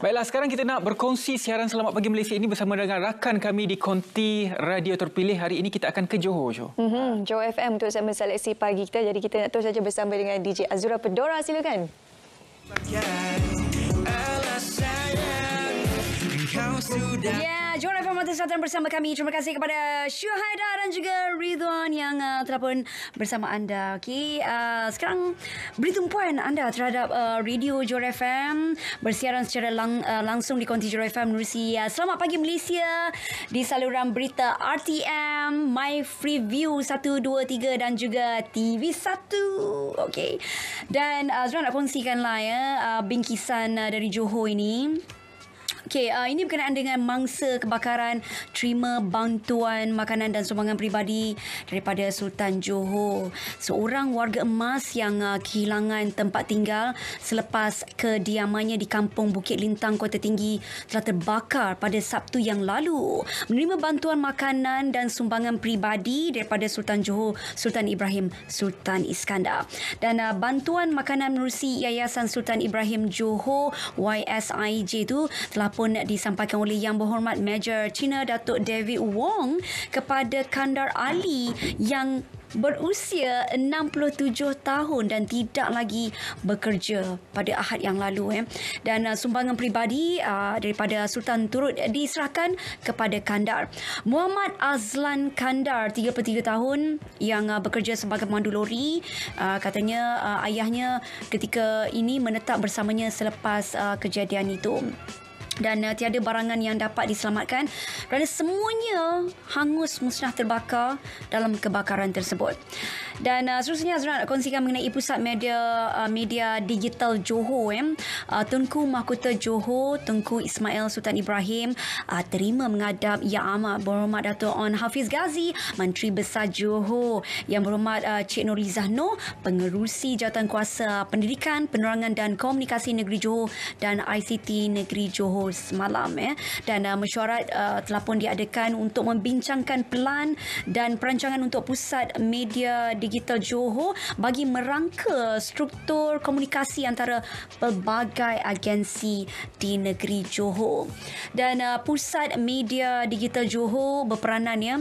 Baiklah, sekarang kita nak berkongsi siaran Selamat Pagi Malaysia ini bersama dengan rakan kami di Konti Radio Terpilih. Hari ini kita akan ke Johor, Jo. Mm -hmm. Johor FM untuk saya seleksi pagi kita. Jadi kita nak terus saja bersama dengan DJ Azura Pedora. Silakan. Yeah. Jom FM Mata Selatan bersama kami. Terima kasih kepada Syuhaida dan juga Ridwan yang uh, telah pun bersama anda. Okay, uh, sekarang beri tumpuan anda terhadap uh, radio Jor FM bersiaran secara lang- uh, langsung di konti Jor FM Rusi. Uh, selamat pagi Malaysia di saluran berita RTM, My Free View 1, 2, 3 dan juga TV 1. Okay. Dan uh, Zuan nak kongsikanlah ya, uh, bingkisan uh, dari Johor ini. Okay, uh, ini berkenaan dengan mangsa kebakaran terima bantuan makanan dan sumbangan peribadi daripada Sultan Johor. Seorang warga emas yang uh, kehilangan tempat tinggal selepas kediamannya di kampung Bukit Lintang, Kota Tinggi telah terbakar pada Sabtu yang lalu. Menerima bantuan makanan dan sumbangan peribadi daripada Sultan Johor, Sultan Ibrahim, Sultan Iskandar. Dan uh, bantuan makanan menerusi Yayasan Sultan Ibrahim Johor YSIJ itu telah pun disampaikan oleh Yang Berhormat Major China Datuk David Wong kepada Kandar Ali yang berusia 67 tahun dan tidak lagi bekerja pada Ahad yang lalu eh dan uh, sumbangan peribadi uh, daripada Sultan turut diserahkan kepada Kandar Muhammad Azlan Kandar 33 tahun yang uh, bekerja sebagai pemandu lori uh, katanya uh, ayahnya ketika ini menetap bersamanya selepas uh, kejadian itu dan uh, tiada barangan yang dapat diselamatkan kerana semuanya hangus musnah terbakar dalam kebakaran tersebut. Dan uh, seterusnya Azra nak kongsikan mengenai pusat media uh, media digital Johor eh. Uh, Tunku Mahkota Johor, Tunku Ismail Sultan Ibrahim uh, terima mengadap Yang Amat Berhormat Dato' On Hafiz Ghazi, Menteri Besar Johor. Yang Berhormat uh, Cik Norizah Noh, Pengerusi Jawatan Kuasa Pendidikan, Penerangan dan Komunikasi Negeri Johor dan ICT Negeri Johor semalam. Eh. Dan uh, mesyuarat uh, telah pun diadakan untuk membincangkan pelan dan perancangan untuk pusat media digital Digital Johor bagi merangka struktur komunikasi antara pelbagai agensi di negeri Johor. Dan uh, Pusat Media Digital Johor berperanan ya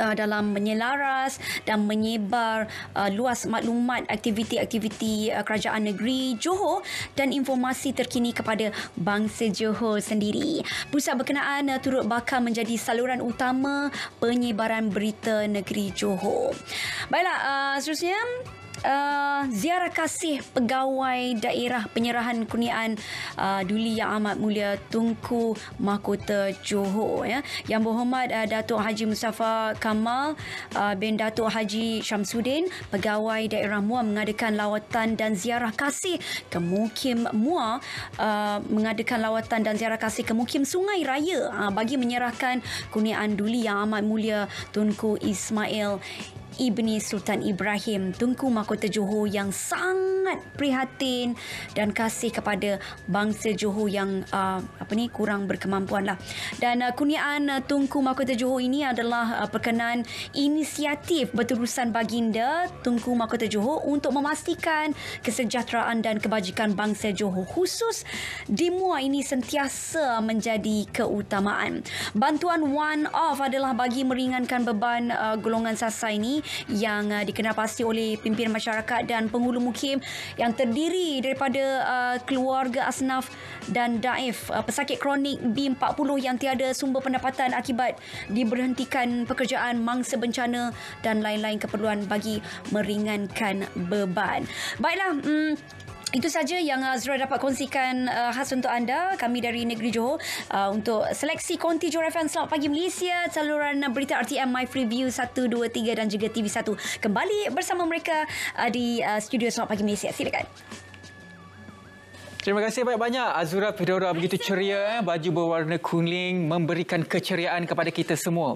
uh, dalam menyelaras dan menyebar uh, luas maklumat aktiviti-aktiviti uh, kerajaan negeri Johor dan informasi terkini kepada bangsa Johor sendiri. Pusat berkenaan uh, turut bakal menjadi saluran utama penyebaran berita negeri Johor. Baiklah, uh, seterusnya Eh, ziarah kasih pegawai daerah penyerahan kurnian uh, eh, Duli Yang Amat Mulia Tunku Mahkota Johor ya yang berhormat uh, Datuk Haji Mustafa Kamal uh, bin Datuk Haji Syamsuddin pegawai daerah MUA mengadakan lawatan dan ziarah kasih ke mukim MUA uh, mengadakan lawatan dan ziarah kasih ke mukim Sungai Raya uh, bagi menyerahkan kurnian Duli Yang Amat Mulia Tunku Ismail Ibni Sultan Ibrahim Tunku Mahkota Johor yang sangat sangat prihatin dan kasih kepada bangsa Johor yang uh, apa ni kurang berkemampuan lah. Dan uh, kurniaan uh, Tunku Mahkota Johor ini adalah uh, perkenan inisiatif berterusan baginda Tunku Mahkota Johor untuk memastikan kesejahteraan dan kebajikan bangsa Johor khusus di muar ini sentiasa menjadi keutamaan. Bantuan one off adalah bagi meringankan beban uh, golongan sasa ini yang uh, dikenalpasti oleh pimpinan masyarakat dan penghulu mukim yang terdiri daripada uh, keluarga asnaf dan daif uh, pesakit kronik B40 yang tiada sumber pendapatan akibat diberhentikan pekerjaan mangsa bencana dan lain-lain keperluan bagi meringankan beban. Baiklah, mm, itu saja yang uh, dapat kongsikan uh, khas untuk anda kami dari Negeri Johor uh, untuk seleksi konti Johor FM Selamat Pagi Malaysia saluran berita RTM My Free View 1 2 dan juga TV1 kembali bersama mereka uh, di studio Selamat Pagi Malaysia silakan Terima kasih banyak-banyak Azura Fedora begitu ceria eh, baju berwarna kuning memberikan keceriaan kepada kita semua